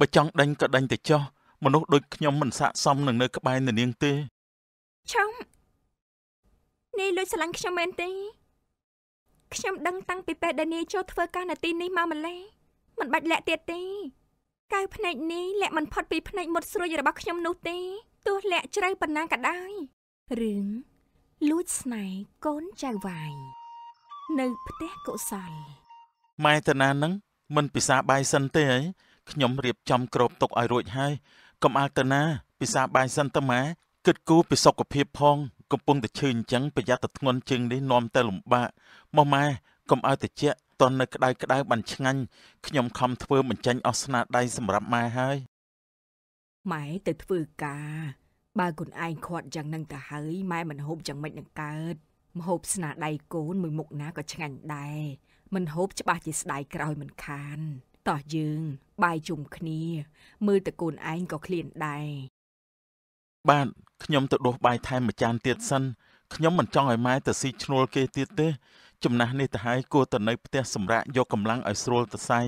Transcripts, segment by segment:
បើចង់ដេញក៏ដេញទៅចោះមនុស្សដូចខ្ញុំមិនស័កសមនឹងនៅក្បែរនាងទេឆុងនាយលួចស្រឡាញ់ខ្ញុំមែនទេខ្ញុំដឹងតាំងពីពេលដែលនាយចូលធ្វើការនៅទីនេះមកម្លេះមិនបាច់លាក់ទៀតទេកៅភ្នែកនេះលាក់មិនផុតពីភ្នែកមុតស្រួយរបស់ខ្ញុំនោះទេទោះលាក់ជ្រៅប៉ុណ្ណាក៏ដោយរឿងលួចស្នេហ៍កូនចៅវាយនៅផ្ទះកុសលម៉ែតាណានឹងមិនពិសាបាយសិនទេអីខ្ញុំរៀបចំក្របទុកឲ្យរួចហើយកុំអាលទៅណា ពិសាបាយសិនតម៉ាគិតគូរពីសុខភាពផងកំពុងតែឈឺអញ្ចឹងប្រយ័ត្នតែធ្ងន់ជាងនេះនាំតែលំបាកមកម៉ែកុំឲ្យតិចតន់នៅក្តៅក្តៅបានឆ្ងាញ់ខ្ញុំ ខំធ្វើបញ្ចេញអស់ស្នាដៃសម្រាប់ម៉ែហើយម៉ែទៅធ្វើការ បើគុណឯងខាត់យ៉ាងនឹងទៅហើយម៉ែមិនហូបយ៉ាងម៉េចនឹងកើតមហូបស្នាដៃកូនមួយមុខណាក៏ឆ្ងាញ់ដែរមិនហូបច្បាស់ជាស្ដាយក្រោយមិនខានតោះយើងបាយជុំគ្នា មើលតកូនឯងក៏ឃ្លានដែរបាទខ្ញុំទៅដួសបាយថែមមួយចានទៀតសិនខ្ញុំមិនចង់ឲ្យម៉ែទៅស៊ីឈ្នួលគេទៀតទេចំណាស់នេះទៅហើយគួរទៅនៅផ្ទះសម្រាប់យកកម្លាំងឲ្យស្រួលទៅសៃ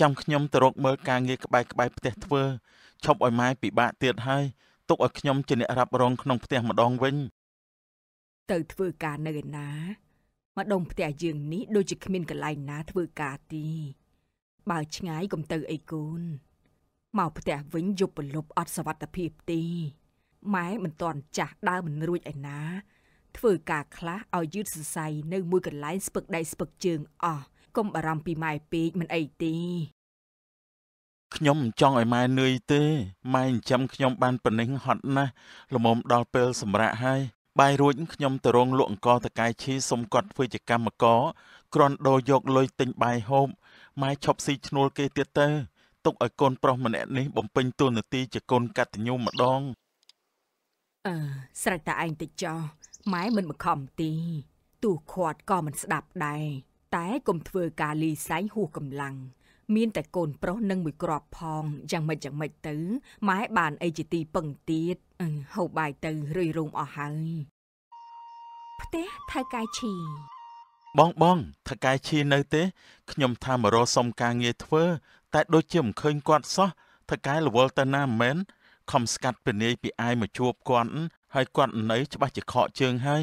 ចាំខ្ញុំទៅរកមើលការងារក្បែរក្បែរផ្ទះធ្វើឈប់ឲ្យម៉ែពិបាកទៀតហើយទុកឲ្យខ្ញុំជាអ្នករ៉ាប់រងក្នុងផ្ទះម្ដងវិញទៅធ្វើការនៅឯណា ម្ដងផ្ទះយើងនេះដូចជាគ្មានកន្លែងណាធ្វើការទីបើឆ្ងាយកុំទៅអីគូនមកផ្ទះវិញយប់ពលប់អត់សវត្ថភាពទេម៉ែមិនតន់ចាស់ដើរមិនរួចឯណា ធ្វើការខ្លះឲ្យយឺតសរសៃនៅមួយកន្លែងស្ពឹកដៃស្ពឹកជើងអស់កុំបារម្ភពីម៉ែពេកមិនអីទេខ្ញុំមិនចង់ឲ្យម៉ែនឿយទេម៉ែចិញ្ចឹមខ្ញុំបានប៉ុណ្ណេះហត់ណាស់ល្មមដល់ពេលសម្រាកហើយបាយរួចខ្ញុំទៅរងលក់អង្គតកាយឈីសុំគាត់ធ្វើជាកម្មករគ្រាន់ដូរយកលុយទិញបាយហូបម៉ែឈប់ស៊ីឈ្នួលគេទៀតទៅ ទុកឲ្យកូនប្រុសម្នាក់នេះបំពេញតួនាទីជាកូនកតញ្ញូម្ដងអឺស្រេចតែឯងតិចចោះម៉ែមិនបង្ខំទី ទូខាត់ក៏មិនស្ដាប់ដែរតែកុំធ្វើការលីសែងហួសកម្លាំងមាន តែកូនប្រុសនឹងមួយក្របផងយ៉ាងម៉េចយ៉ាងម៉េចទៅម៉ែបានអីជាទីពឹងទៀតហូបបាយទៅរឿយរោមអស់ហើយផ្ទះថៅកាយឈីបងបងថកែឈីនៅទេខ្ញុំថាមករសុំការងារធ្វើ តែដូចជាមិនឃើញគាត់សោះថកែរវល់ទៅណាមែនខំស្កាត់ពលាយពីអាយមកជួបគាត់ហើយគាត់នៅច្បាស់ជាខកជើងហើយ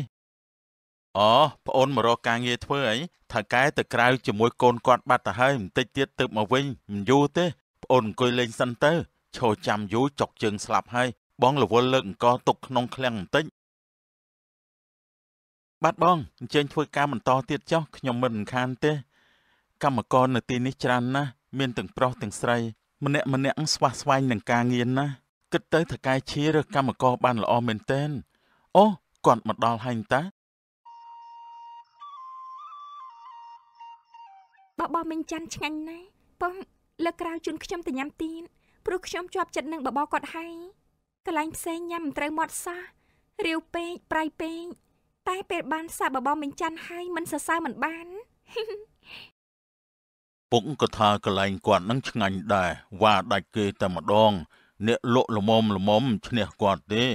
អូប្អូនមករកការងារធ្វើអីថកែទៅក្រៅជាមួយកូនគាត់បាត់ទៅហើយបន្តិចទៀតទៅមកវិញមិនយូរទេប្អូនអង្គុយលេងសិនទៅឈរចាំយូរចុកជើងស្លាប់ហើយបងរវល់លើកអង្គទុកក្នុងឃ្លាំងបន្តិចបាទបងអញ្ជើញធ្វើការបន្តទៀតចុះខ្ញុំមិនរំខានទេ កម្មករនៅទីនេះច្រើនណាស់មានទាំងប្រុសទាំងស្រីម្នាក់ម្នាក់ស្វះស្វែងនឹងការងារណាស់គិតទៅថកែឈីឬកម្មករបានល្អមែនទែនអូគាត់មកដល់ហើយតាបបមិញច័ន្ទឆ្ងាញ់ណាស់ពងលើក្រៅជូនខ្ញុំទៅញ៉ាំទៀនព្រោះខ្ញុំជាប់ចិត្តនឹងបបគាត់ហើយកន្លែងផ្សេងញ៉ាំមិនត្រូវមាត់សោះរាវពេកប្រៃពេកតែពេលបានសាបបងមិនចាន់ហើយមិនសរសើរមិនបានពុកក៏ថាកន្លែងគាត់នឹងឆ្ងាញ់ដែរវ៉ាដាច់គេតែម្ដង អ្នកលក់ល្មមល្មមឈ្នះគាត់ទេ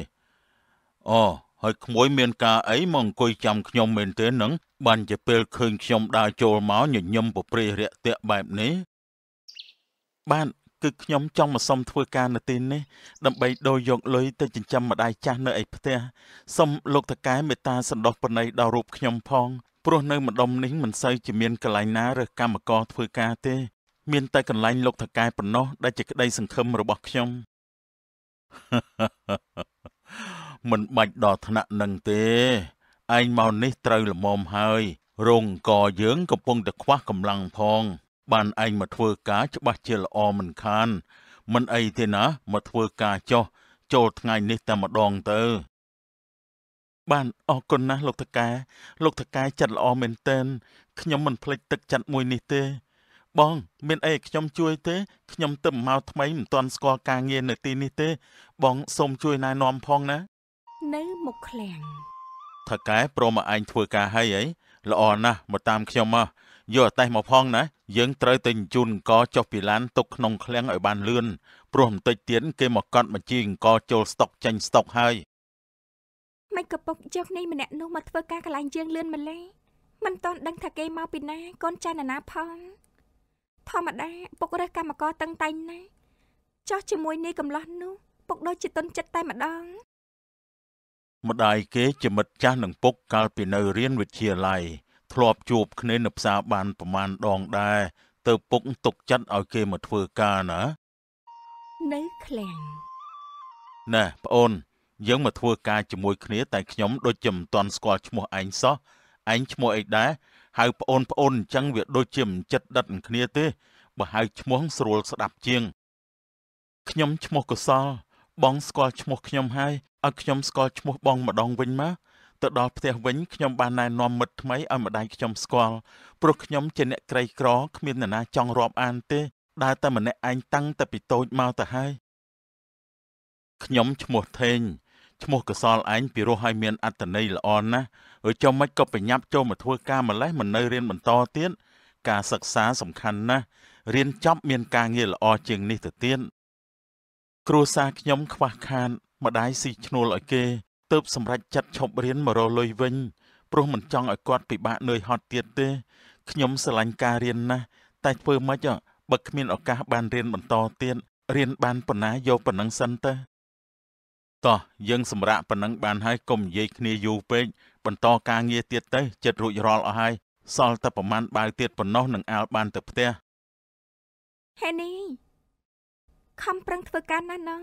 អូហើយក្មួយមានការអីមកអង្គុយចាំខ្ញុំមែនទេនឹងបានជាពេលឃើញខ្ញុំដើរចូលមកញញឹមប្រព្រេះរាក់ទាក់បែបនេះបាទគឺខ្ញុំចង់មកសុំធ្វើការនៅទីនេះ ដើម្បីដូរយកលុយទៅចិញ្ចឹមម្ដាយចាស់នៅឯផ្ទះសុំលោកតកែមេត្តាសន្តោសប្រណីដល់រូបខ្ញុំផងព្រោះនៅម្ដុំនេះមិនសូវជាមានកន្លែងណារើសកម្មករធ្វើការទេមានតែកន្លែងលោកតកែប៉ុណ្ណោះដែលជាក្តីសង្ឃឹមរបស់ខ្ញុំមិនបាច់ដល់ថ្នាក់នឹងទេឯងមកនេះត្រូវល្មមហើយរោងកយើងកំពុងតែខ្វះកម្លាំងផងបានឯងមកធ្វើការច្បាស់ជាល្អមិនខាន មិនអីទេណាមកធ្វើការចោះចូលថ្ងៃនេះតែម្ដងទៅ បានអរគុណណាស់លោកតកែលោកតកែចិត្តល្អមែនទែនខ្ញុំមិនភ្លេចទឹកចិត្តមួយនេះទេ បង មានអីខ្ញុំជួយទេខ្ញុំទៅមកថ្មីមិនទាន់ស្គាល់ការងារនៅទីនេះទេ បងសូមជួយណែនាំផងណានៅមុខឃ្លាំងថកែព្រមមកឯងធ្វើការហើយអីល្អណាស់មកតាមខ្ញុំមកយកអតេះមកផង ណាយើងត្រូវទៅជូនអង្គចុះពីឡានទុកក្នុងឃ្លាំងឲ្យបានលឿនព្រោះបន្តិចទៀតគេមកកាត់បញ្ជីអង្គចូលស្តុកចាញ់ស្តុកហើយមិនក៏ពុកយកនេះម្នាក់នោះមកធ្វើការកន្លែងយើងលឿនម្លេះមិនតន់ដឹងថាគេមកពីណាកូនចៅណាណាផងធម្មតាពុករើសកម្មករតឹងតែងណាស់ចោះជាមួយនេះកំឡោះនោះ ពុកដូចជាទុនចិត្តតែ ម្ដងម្ដាយគេជាមិត្តចាស់នឹងពុកកាលពីនៅរៀនវិទ្យាល័យធ្លាប់ជួប គ្នានៅផ្សារបានប្រមាណដងដែរទៅពុកទុកចិត្តឲ្យគេមកធ្វើការណានៅឃ្លាំងណែប្អូនយើងមកធ្វើការជាមួយគ្នាតែខ្ញុំដូចជាមិនទាន់ស្គាល់ឈ្មោះឯងសោះឯងឈ្មោះអីដែរហៅប្អូនប្អូនអញ្ចឹងវាដូចជាមិនចិត្តដិតគ្នាទេបើហៅឈ្មោះស្រួលស្ដាប់ជាងខ្ញុំឈ្មោះកុសលបងស្គាល់ឈ្មោះខ្ញុំហើយឲ្យខ្ញុំស្គាល់ឈ្មោះបងម្ដងវិញមកទៅដល់ផ្ទះវិញខ្ញុំបានណែនាំមិត្តថ្មីឲ្យម្ដាយខ្ញុំស្គាល់ព្រោះខ្ញុំជាអ្នកក្រីក្រគ្មាននរណាចង់រាប់អានទេដែលតែម្នាក់ឯងតាំងតែពីតូចមកទៅហើយខ្ញុំឈ្មោះថេងឈ្មោះកសលឯងពីរស់ឲ្យមានអត្តន័យល្អណាស់ហើយចុះមិនក៏ប្រញាប់ចូលមកធ្វើការម្លេះមិននៅរៀនបន្តទៀតការសិក្សាសំខាន់ណាស់រៀនចប់មានការងារល្អជាងនេះទៅទៀតគ្រួសារខ្ញុំខ្វះខានម្ដាយស៊ីឈ្នួលឲ្យគេទៅសម្រេចចិត្តឈប់រៀនមករលុយវិញព្រោះមិនចង់ឲ្យគាត់ពិបាកនឿយហត់ទៀតទេខ្ញុំស្រឡាញ់ការរៀនណាស់តែធ្វើម៉េចបើគ្មានឱកាសបានរៀនបន្តទៀតរៀនបានប៉ុណ្ណាយកប៉ុណ្ណឹងសិនទៅតោះយើងសម្រាប់ប៉ុណ្ណឹងបានហើយកុំនិយាយគ្នាយូរពេកបន្តការងារទៀតទៅចិត្តរួចរាល់អស់ហើយសល់តែប្រមាណបាវទៀតប៉ុណ្ណោះនឹងអាលបានទៅផ្ទះហេនីខំប្រឹងធ្វើការណាស់ណោះ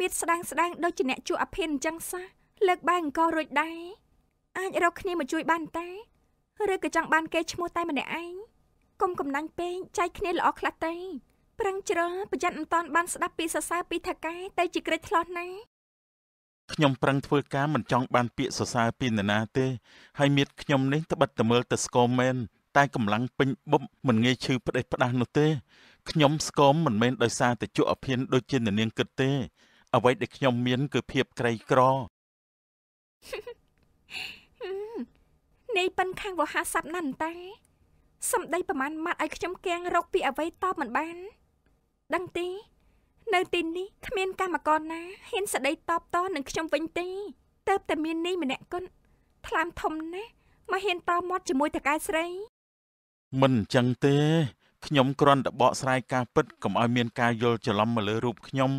មៀតស្ដាងស្ដាងដូចជាអ្នកជួអភិនអញ្ចឹងសោះលើកបែរអង្គរួចដែរអាចរកគ្នាមកជួយបានតែឬក៏ចង់បានគេឈ្មោះតែម្នាក់ឯងកុំកំណាញ់ពេកចែកគ្នាល្អខ្លះទៅប្រឹងជ្រើប្រយ័ត្នមិនតាន់បានស្ដាប់ពីសរសើរពីថកែទៅជាក្រេចឆ្លោះណាខ្ញុំប្រឹងធ្វើការមិនចង់បានពាក្យសរសើរពីនរណាទេហើយមៀតខ្ញុំនេះត្បិតតែមើលទៅស្គមមែនតែកម្លាំងពេញបុបមិនងាយឈឺផ្ដេសផ្ដាស់នោះទេខ្ញុំស្គមមិនមែនដោយសារតែជក់អភិនដូចជានាងគិតទេអ្វីដែលខ្ញុំមានគឺភាពក្រីក្រនៃប៉ិនខាងវហាស័ព្ទណាន់តាសំដីប្រមាណម៉ាត់ឲ្យខ្ញុំកៀងរកពីអ្វីតបមិនបាន ដឹងទេនៅទីនេះគ្មានកម្មករណាហ៊ានស្ដីតបតនឹងខ្ញុំវិញទេតើបតែមាននីម្នាក់គត់ថ្លាមធំណាស់មកហ៊ានតមាត់ជាមួយតកែស្រីមិនអញ្ចឹងទេខ្ញុំគ្រាន់តែបកស្រាយការពិតកុំឲ្យមានការយល់ច្រឡំមកលើរូបខ្ញុំ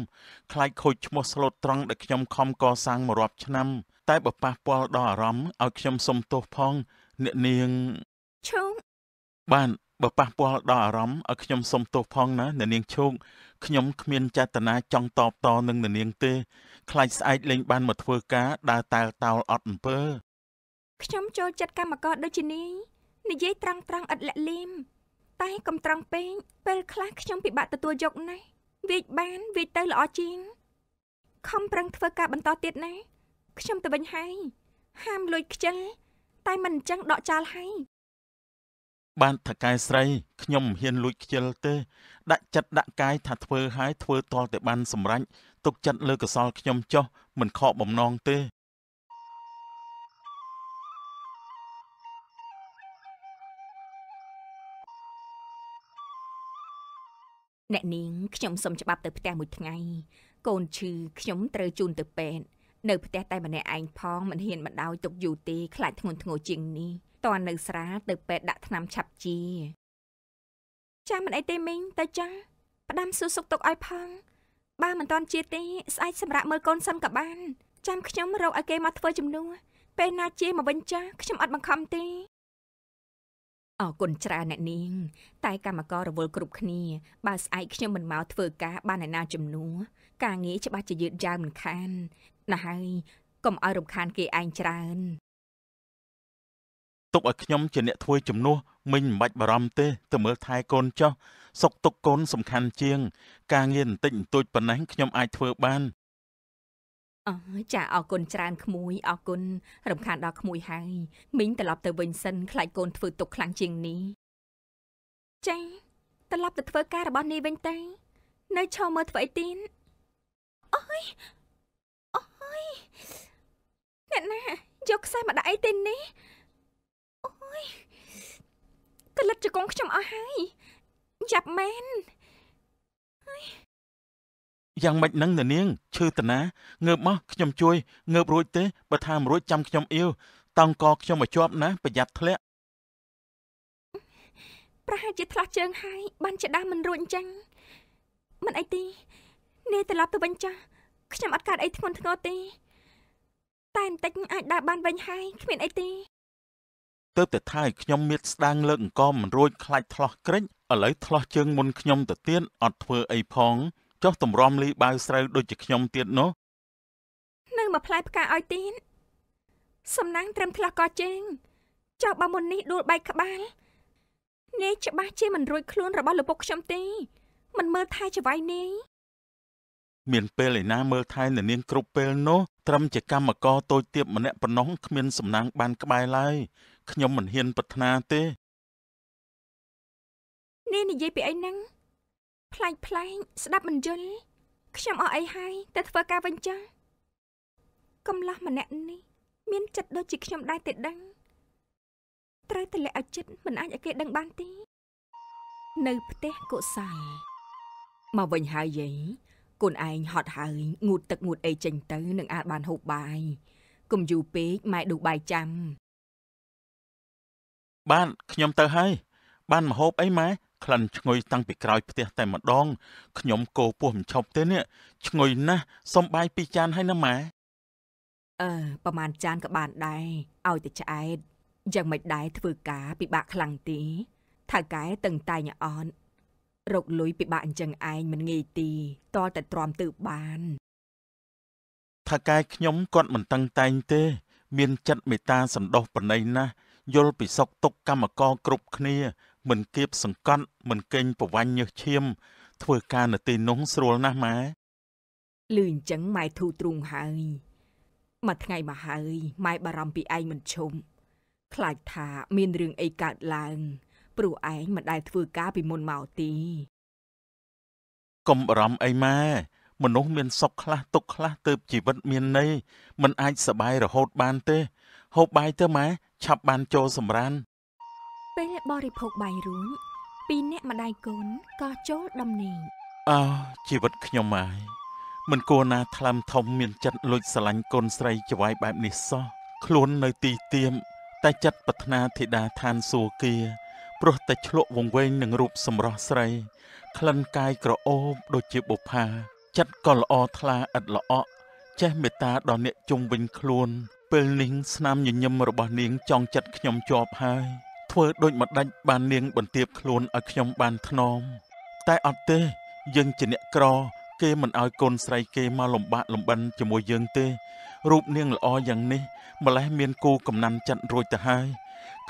ខ្លាចខូចឈ្មោះស្លូតត្រង់ដែលខ្ញុំខំកសាងមករាប់ឆ្នាំ តែបើប៉ះពាល់ដល់អារម្មណ៍ឲ្យខ្ញុំសុំទោសផង អ្នកនាងឈូកបានបើប៉ះពាល់ដល់អារម្មណ៍ឲ្យខ្ញុំសុំទោសផង ណាអ្នកនាងឈូកខ្ញុំគ្មានចេតនាចង់តបតនឹងអ្នកនាងទេខ្លាចស្អែកលេងបានមកធ្វើការដើរតែលតោលអត់អំពើខ្ញុំចូលចិត្តកម្មករដូចជានេះនិយាយត្រង់ត្រង់ឥតលាក់លៀមតែកំត្រង់ពេកពេលខ្លះខ្ញុំពិបាកទទួលយកណាស់វាយបានវាយទៅល្អជាងខំប្រឹងធ្វើការបន្តទៀតណាខ្ញុំទៅវិញហើយហាមលួចខ្ជិល តែមិនអញ្ចឹងដកចោលហើយ បានថកែស្រីខ្ញុំហ៊ានលួចខ្ជិលទេដាក់ចិត្តដាក់កាយថាធ្វើហើយធ្វើតល់តែបានសម្រេចទុកចិត្តលើកសលខ្ញុំចុះមិនខកបំណងទេអ្នកនាងខ្ញុំសុំច្បាប់ទៅផ្ទះមួយថ្ងៃកូនឈឺខ្ញុំត្រូវជូនទៅពេទ្យនៅផ្ទះតែម្នាក់ឯងផងមិនហ៊ានបណ្ដោយទុកយូរទេខ្លាចធ្ងន់ធ្ងរជាងនេះតើនៅស្រាទៅពេទ្យដាក់ថ្នាំឆាប់ជាចាំមិនអីទេមីងទៅចាស់ផ្ដាំស៊ូសុកទុកឲ្យផងបើមិនតាន់ជាទេស្អែកសម្រាប់មើលកូនសិនក៏បានចាំខ្ញុំរកឲ្យគេមកធ្វើជំនួសពេលណាជាមកវិញចាស់ខ្ញុំអត់បង្ខំទេអរគុណច្រើនអ្នកនាងតែកម្មកររវល់គ្រប់គ្នាបើស្អែកខ្ញុំមិនមកធ្វើការបានឯណាជំនួសការងារច្បាស់ជាយឺតយ៉ាវមិនខានណាស់ហើយកុំឲ្យរំខានគេឯងច្រើនទុកឲ្យខ្ញុំជាអ្នកធ្វើជំនួសមិញមិនបាច់បារម្ភទេទៅមើលថែកូនចោះសុកទុកកូនសំខាន់ជាង ការងារបន្តិចបន្តួចប៉ុណ្ណេះខ្ញុំអាចធ្វើបានអចាអរគុណច្រើនក្មួយអរគុណរំខានដល់ក្មួយហើយមីងត្រឡប់ទៅវិញសិន ខ្លាចកូនធ្វើទុកខ្លាំងជាងនេះចាត្រឡប់ទៅធ្វើការរបស់នីវិញតានៅឈរមើលធ្វើអីទៀតអូយអូយអ្នកណាយកខ្សែមកដាក់អីទេនេះអូយក្លិតជង្គង់ខ្ញុំអស់ហើយយ៉ាប់មែនយ៉ាងម៉េចនឹងនាងឈឺតាណាងើបមកខ្ញុំជួយងើបរួចទេបើថាមិនរួចចាំខ្ញុំអៀវតង់កខ្ញុំមកជាប់ណាប្រយ័ត្នធ្លាក់ប្រហែលជាផ្លាស់ជើងហើយ បានជាដាស់មិនរួចអញ្ចឹងមិនអីទេនាយត្រឡប់ទៅវិញចាស់ខ្ញុំអត់កើតអីធ្ងន់ធ្ងរទេតែបន្តិចអាចដើរបានវិញហើយគ្មានអីទេទៅតែថាឲ្យខ្ញុំមានស្ដាងលើកអង្គមមិនរួចខ្លាច់ថ្លោះក្រិចឥឡូវថ្លោះជើងមុនខ្ញុំទៅទៀតអត់ធ្វើអីផងចុះតម្រាំលីបាវស្រូវដូចជាខ្ញុំទៀតនោះនឹងមកផ្លែផ្កាឲ្យទៀតសំណាំងត្រឹមខ្លះក៏ជេងចុះបើមុននេះ ដួលបែកក្បាលនាយច្បាស់ជាមិនរួចខ្លួនរបស់លោកពុកខ្ញុំទេមិនមើលថែចវាយនាយមានពេលឯណាមើលថែនាងគ្រប់ពេល នោះត្រឹមជាកម្មករតូចទៀបម្នាក់ប៉ុណ្ណោះគ្មានសំណាងបាន ក្បែរឡើយខ្ញុំមិនហ៊ានប្រាថ្នាទេនេះនិយាយពីអីហ្នឹងផ្លែកផ្លែកស្ដាប់មិនយល់ខ្ញុំអស់អីហើយតែធ្វើការវិញចាកំឡោះម្នាក់នេះ មាន ចិត្តដូចជាខ្ញុំដែរតែដឹង ត្រូវតែលាក់ឲ្យចិត្តមិនអាចឲ្យគេដឹងបានទេនៅផ្ទះកុសលមកវិញហើយយាយគុណឯងហត់ហើយងូតទឹកងូតអីចេញទៅនឹងអាចបានហូបបាយកុំយូរពេកម៉ែដូសបាយចាំ បានខ្ញុំទៅហើយបានមហូបអីម៉ែក្លិនឈ្ងុយតាំងពីក្រោយផ្ទះតែម្ដងខ្ញុំគោពោះមិនឈប់ទេនេះឈ្ងុយណាស់សុំបាយពីរចានហើយណាម៉ែអឺប្រហែលចានក៏បានដែរឲ្យតែឆ្អែតយ៉ាងមិនដែរធ្វើការពិបាកខ្លាំងទីថាកែតឹងតែងអត់រកលុយពិបាកអញ្ចឹងឯងមិនងាយទីតតែទ្រាំទើបបានថាកែខ្ញុំគាត់មិនតឹងតែងទេ មាន ចិត្តមេត្តាសន្តោសប្រណីណាស់យល់ពីសុខទុក្ខកម្មករគ្រប់គ្នាមិនគៀបសង្កត់មិនកេងប្រវាញ់ញើសឈាមធ្វើការនៅទីនោះស្រួលណាស់ម៉ែលឺអញ្ចឹងម៉ែធូទ្រូងហើយមួយថ្ងៃមកហើយម៉ែបារម្ភពីឯងមិនឈប់ខ្លាចថាមានរឿងអីកើតឡើងព្រោះឯងមិនដែលធ្វើការពីមុនមកទីកុំបារម្ភអីម៉ែមនុស្សមានសុខខ្លះទុក្ខខ្លះទៅជីវិតមានន័យមិនអាចសបាយរហូតបានទេហូបបាយទៅម៉ែឆាប់បានចូលសម្រានពេលបរិភោគបាយរួចពីរអ្នកម្ដាយកូនក៏ចូលដំណេកអើជីវិតខ្ញុំម៉ែមិនគួរណាថ្លាំធំមានចិត្តលួចស្រឡាញ់កូនស្រីច្វាយបែបនេះសោះខ្លួននៅទីទៀមតែចិត្តប្រាថ្នាធីតាឋានសួគ៌ព្រោះតែឆ្លក់វង្វេងនឹងរូបសម្រស់ស្រីក្លិនកាយក្រអូបដូចជាបុផា ចិត្តក៏ល្អថ្លាឥតល្អក់ចេះមេត្តាដល់អ្នកជុំវិញខ្លួនពេលនាងស្នាមញញឹមរបស់នាងចងចិត្តខ្ញុំជាប់ហើយធ្វើដូចម្ដេចបាននាង បន្ទាបខ្លួនឲ្យខ្ញុំបានថ្នមតែអត់ទេ យើងជាអ្នកក្រ គេមិនឲ្យកូនស្រីគេមកលំបាកលំបិនជាមួយយើងទេ រូបនាងល្អយ៉ាងនេះម្លេះមានគូកំណាន់ចាត់ រួចទៅហើយ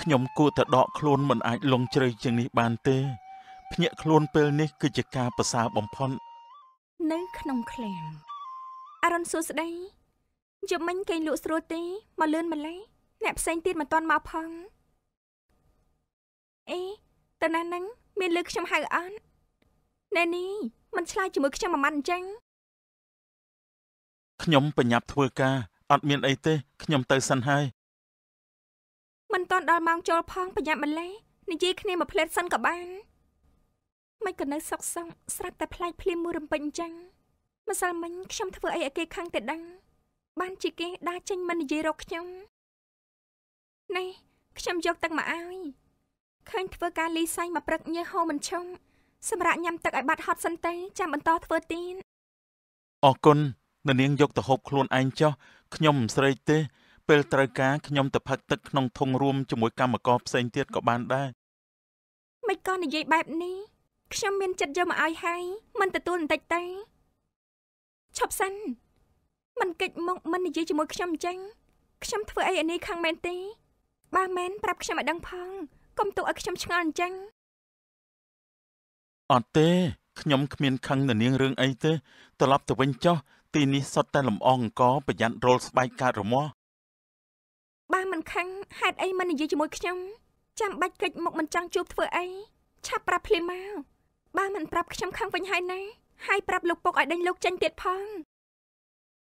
ខ្ញុំគួរតែដកខ្លួនមិនអាចលងជ្រៅជាងនេះបានទេ ភ្ញាក់ខ្លួនពេលនេះគឺជាការប្រសើរបំផុតនៅក្នុងឃ្លាំងអរុនសួស្ដីយប់មិញគេលក់ស្រួលទេមកលឿនម្លេះអ្នកផ្សេងទៀតមិនទាន់មកផងអេតើណានឹងមានលើខ្ញុំហៅអត់ណែនេះមិនឆ្លើយជាមួយខ្ញុំមួយម៉ាត់អញ្ចឹងខ្ញុំបញ្ញាប់ធ្វើការអត់មានអីទេខ្ញុំទៅសិនហើយមិនតាន់ដល់ម៉ោងចូលផងបញ្ញាប់ម្លេះនិយាយគ្នាមួយផ្លែតសិនក៏បានមិនក៏នៅសុកសងស្រាប់តែផ្លែកភ្លាមមួយរំពេចអញ្ចឹងម្សិលមិញខ្ញុំធ្វើអីឲ្យគេខឹងតែដឹងបានជាគេដាចេញមិននិយាយរកខ្ញុំនេះខ្ញុំយកទឹកមកឲ្យឃើញធ្វើការលីសាញ់មកព្រឹកញើហូរមិនឈុំសម្រាប់ញ៉ាំទឹកឲ្យបាត់ហត់សិនទេចាំបន្តធ្វើទីនអរគុណនៅនាងយកទៅហូបខ្លួនឯងចុះខ្ញុំមិនស្រេកទេ ពេលត្រូវការខ្ញុំទៅផឹកទឹកក្នុងធុងរួមជាមួយកម្មករផ្សេងទៀតក៏បានដែរមិនក៏និយាយបែបនេះខ្ញុំមាន ចិត្តយកមកឲ្យហើយមិនទទួលបន្តិចទេឈប់សិនមិនកិច្ចមក មិននិយាយជាមួយខ្ញុំអញ្ចឹងខ្ញុំធ្វើអីអានេះខាងមែនទេបើមែនប្រាប់ខ្ញុំឲ្យដឹងផងកុំទុកឲ្យខ្ញុំឆ្ងល់អញ្ចឹងអត់ទេខ្ញុំគ្មានខឹងនាងរឿងអីទេត្រឡប់ទៅវិញចុះ ទីនេះសុទ្ធតែលំអងអង្គប្រយ័ត្នរលស្បែកកើតរមាស់បើមិនខឹងហេតុអីមិននិយាយជាមួយខ្ញុំចាំបាច់កិច្ចមុខមិនចង់ជួបធ្វើអីឆាប់ប្រាប់ភ្លាមមកបើមិនប្រាប់ខ្ញុំខឹងវិញហើយណាហើយប្រាប់លោកពុកឲ្យដេញលោកចេញទៀតផង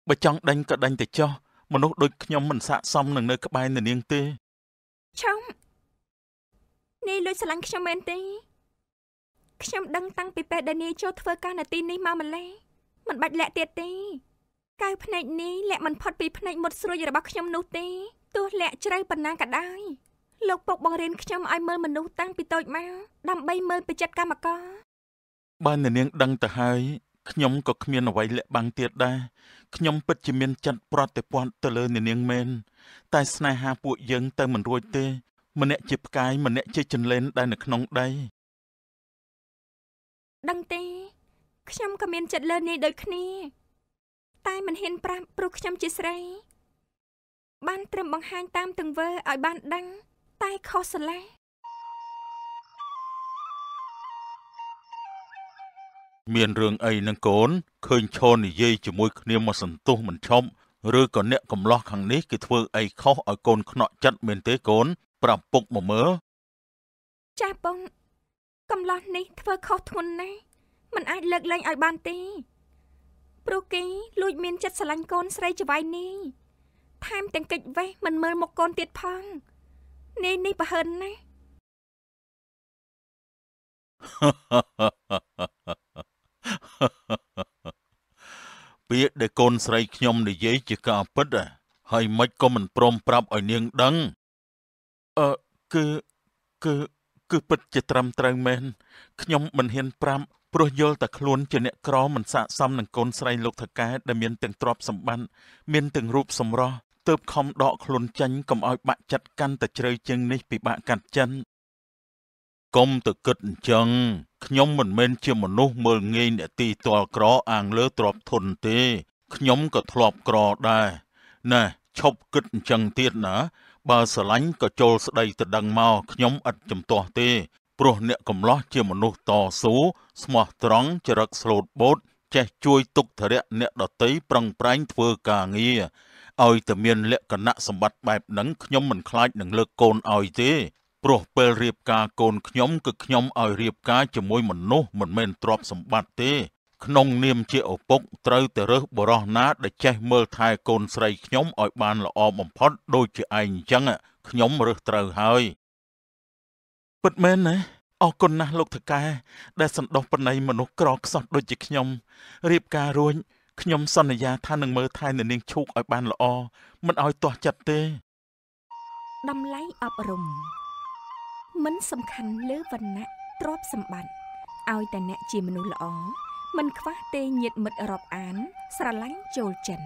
បើចង់ដេញក៏ដេញទៅចុះមនុស្សដូចខ្ញុំមិនស័កសមនឹងនៅក្បែរនាងទេឆុំនាយលួចស្រឡាញ់ខ្ញុំមែនទេខ្ញុំដឹងតាំងពីពេលដែលនាយចូលធ្វើការនៅទីនេះមកម្លេះមិនបាច់លាក់ទៀតទេកៅភ្នែកនេះលាក់មិនផុតពីភ្នែកមុតស្រួយរបស់ខ្ញុំនោះទេទោះលាក់ជ្រៅប៉ុណ្ណាក៏ដោយលោកពុកបង្រៀនខ្ញុំឲ្យមើលមនុស្សតាំងពីតូចមកដើម្បីមើលបច្ចិតកម្មកបាននាង ដឹងទៅហើយខ្ញុំក៏គ្មានអ្វីលាក់បាំងទៀតដែរខ្ញុំពិតជាមានចិត្តប្រតិព័ន្ធទៅលើនាងមែនតែ ស្នេហាពួកយើង ទៅមិនរួចទេម្នាក់ជាផ្កាយម្នាក់ជាចន្លេនដែលនៅក្នុងដីដឹងទេ ខ្ញុំក៏មានចិត្តលើនាយដូចគ្នាតែមិនហ៊ានប្រាប់ព្រោះខ្ញុំជាស្រី បានត្រឹមបង្ហាញតាមទង្វើឲ្យបានដឹងតែខុសស្រឡះមានរឿងអីនឹងកូនឃើញឈរនិយាយជាមួយ គ្នាមកសន្ទុះមិនឈប់ឬក៏អ្នកកំឡោះខាងនេះគេធ្វើអីខុសឲ្យកូនខ្នក់ចិត្តមែនទេកូនប្រពុកមកមើលចាស់បង កំឡោះនេះធ្វើខុសធ្ងន់ណាស់មិនអាច លើកលែងឲ្យបានទេព្រោះគេលួចមានចិត្តស្រឡាញ់កូន ស្រីចវៃនេះថែម ទាំងកិច្ចវេះមិនមើលមុខកូនទៀតផងនាយនេះប្រហិនណាស់ពាក្យដែលកូនស្រីខ្ញុំនិយាយជាការពិតហើយមិនក៏មិនព្រមប្រាប់ឲ្យនាងដឹងអឺគឺគឺគឺពិតជាត្រឹមត្រូវមែនខ្ញុំមិនហ៊ានប្រាប់ព្រោះយល់តែខ្លួនជាអ្នកក្រមិនស័កសមនឹងកូនស្រីលោកថកែដែលមានទាំងទ្រព្យសម្បត្តិមានទាំងរូបសម្រស់ទើបខំដកខ្លួនចាញ់កុំឲ្យបាក់ចិត្តកាន់តែជ្រៅជាងនេះពិបាកកាត់ចិនកុំទៅគិតអញ្ចឹងខ្ញុំមិនមែនជាមនុស្សមើលងាយអ្នកទីតល់ក្រអាងលើទ្រព្យធនទេខ្ញុំក៏ធ្លាប់ក្រដែរណែឈប់គិតអញ្ចឹងទៀតណាបើស្រឡាញ់ក៏ចូលស្ដីទៅដឹងមកខ្ញុំឥតជំទាស់ទេព្រោះអ្នកកំឡោះជាមនុស្សតស៊ូស្មោះត្រង់ចរិតស្លូតបូត ចេះ ជួយទុកធរៈអ្នកដតីប្រឹងប្រែងធ្វើការងារឲ្យតែមានលក្ខណៈសម្បត្តិបែបហ្នឹងខ្ញុំមិនខ្លាចនឹងលើកកូនឲ្យទេព្រោះពេលរៀបការកូនខ្ញុំគឺខ្ញុំឲ្យរៀបការជាមួយមនុស្សមិនមែនទ្រព្យសម្បត្តិទេក្នុងនាមជាឪពុកត្រូវតែរើសបរោះណាដែលចេះមើលថែកូនស្រីខ្ញុំឲ្យបានល្អបំផុតដូចជាឯងអញ្ចឹងខ្ញុំរើសត្រូវហើយពិតមែនណាអរគុណណាស់លោកថកែដែលសន្តោសបណៃមនុស្សក្រខ្សត់ដូចជាខ្ញុំរៀបការរួចខ្ញុំសន្យាថានឹងមើលថែនាងឈូកឲ្យបានល្អមិនឲ្យទាស់ចិត្តទេតម្លៃអប់រំមិនសំខាន់លើវណ្ណៈទ្រព្យសម្បត្តិឲ្យតែអ្នកជាមនុស្សល្អមិនខ្វះទេញាតមិត្តរាប់អានស្រឡាញ់ចូលចិត្ត